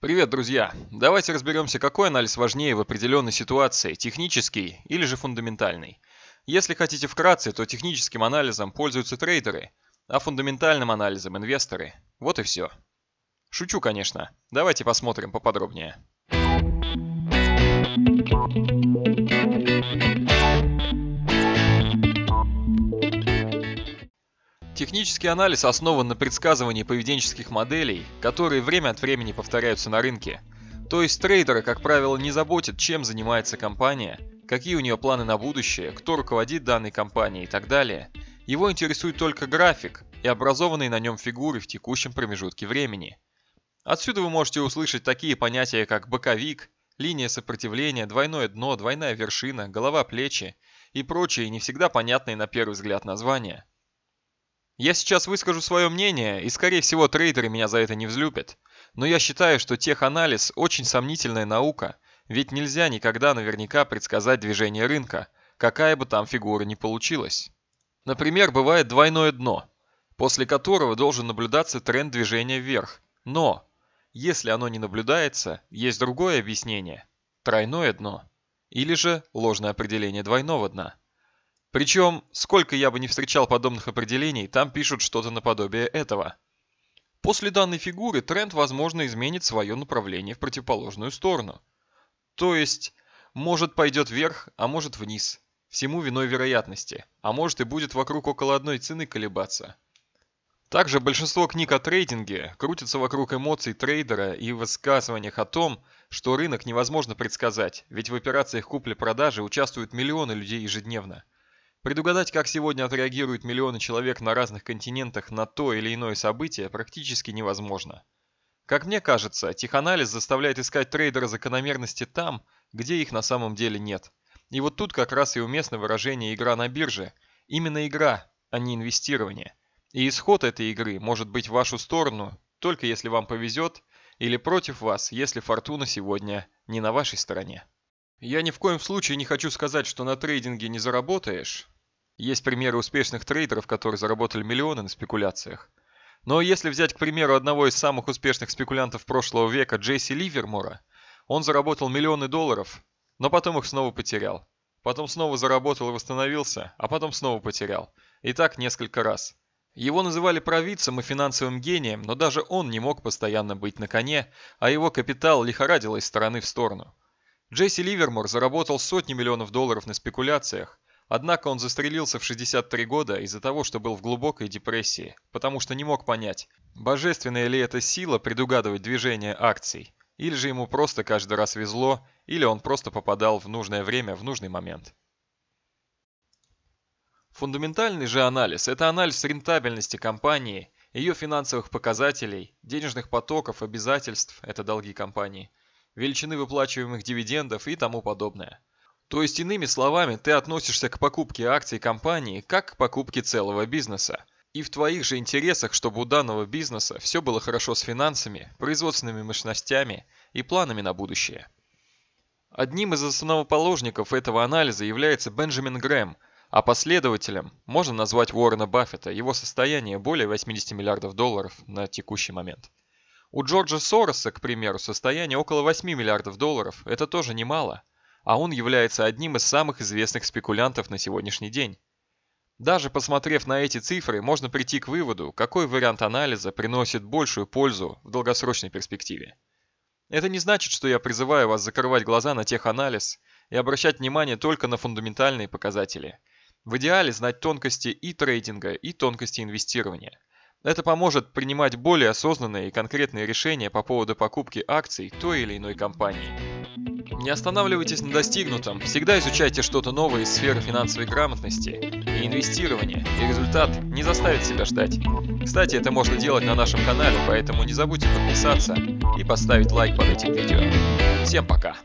Привет, друзья! Давайте разберемся, какой анализ важнее в определенной ситуации, технический или же фундаментальный. Если хотите вкратце, то техническим анализом пользуются трейдеры, а фундаментальным анализом инвесторы. Вот и все. Шучу, конечно. Давайте посмотрим поподробнее. Технический анализ основан на предсказывании поведенческих моделей, которые время от времени повторяются на рынке. То есть трейдеры, как правило, не заботит, чем занимается компания, какие у нее планы на будущее, кто руководит данной компанией и так далее. Его интересует только график и образованные на нем фигуры в текущем промежутке времени. Отсюда вы можете услышать такие понятия, как боковик, линия сопротивления, двойное дно, двойная вершина, голова плечи и прочие не всегда понятные на первый взгляд названия. Я сейчас выскажу свое мнение, и скорее всего трейдеры меня за это не взлюбят. Но я считаю, что теханализ очень сомнительная наука, ведь нельзя никогда наверняка предсказать движение рынка, какая бы там фигура ни получилась. Например, бывает двойное дно, после которого должен наблюдаться тренд движения вверх. Но, если оно не наблюдается, есть другое объяснение – тройное дно. Или же ложное определение двойного дна. Причем, сколько я бы не встречал подобных определений, там пишут что-то наподобие этого. После данной фигуры тренд, возможно, изменит свое направление в противоположную сторону. То есть, может пойдет вверх, а может вниз. Всему виной вероятности, а может и будет вокруг около одной цены колебаться. Также большинство книг о трейдинге крутятся вокруг эмоций трейдера и высказываниях о том, что рынок невозможно предсказать, ведь в операциях купли-продажи участвуют миллионы людей ежедневно. Предугадать, как сегодня отреагируют миллионы человек на разных континентах на то или иное событие, практически невозможно. Как мне кажется, теханализ заставляет искать трейдера закономерности там, где их на самом деле нет. И вот тут как раз и уместно выражение «игра на бирже». Именно игра, а не инвестирование. И исход этой игры может быть в вашу сторону, только если вам повезет, или против вас, если фортуна сегодня не на вашей стороне. Я ни в коем случае не хочу сказать, что на трейдинге не заработаешь. Есть примеры успешных трейдеров, которые заработали миллионы на спекуляциях. Но если взять, к примеру, одного из самых успешных спекулянтов прошлого века Джесси Ливермора, он заработал миллионы долларов, но потом их снова потерял. Потом снова заработал и восстановился, а потом снова потерял. И так несколько раз. Его называли провидцем и финансовым гением, но даже он не мог постоянно быть на коне, а его капитал лихорадил из стороны в сторону. Джесси Ливермор заработал сотни миллионов долларов на спекуляциях, однако он застрелился в 63 года из-за того, что был в глубокой депрессии, потому что не мог понять, божественная ли эта сила предугадывать движение акций, или же ему просто каждый раз везло, или он просто попадал в нужное время в нужный момент. Фундаментальный же анализ – это анализ рентабельности компании, ее финансовых показателей, денежных потоков, обязательств – это долги компании, величины выплачиваемых дивидендов и тому подобное. То есть, иными словами, ты относишься к покупке акций компании как к покупке целого бизнеса. И в твоих же интересах, чтобы у данного бизнеса все было хорошо с финансами, производственными мощностями и планами на будущее. Одним из основоположников этого анализа является Бенджамин Грэм, а последователем можно назвать Уоррена Баффета, его состояние более 80 миллиардов долларов на текущий момент. У Джорджа Сороса, к примеру, состояние около 8 миллиардов долларов, это тоже немало, а он является одним из самых известных спекулянтов на сегодняшний день. Даже посмотрев на эти цифры, можно прийти к выводу, какой вариант анализа приносит большую пользу в долгосрочной перспективе. Это не значит, что я призываю вас закрывать глаза на теханализ и обращать внимание только на фундаментальные показатели. В идеале знать тонкости и трейдинга, и тонкости инвестирования – это поможет принимать более осознанные и конкретные решения по поводу покупки акций той или иной компании. Не останавливайтесь на достигнутом, всегда изучайте что-то новое из сферы финансовой грамотности и инвестирования, и результат не заставит себя ждать. Кстати, это можно делать на нашем канале, поэтому не забудьте подписаться и поставить лайк под этим видео. Всем пока!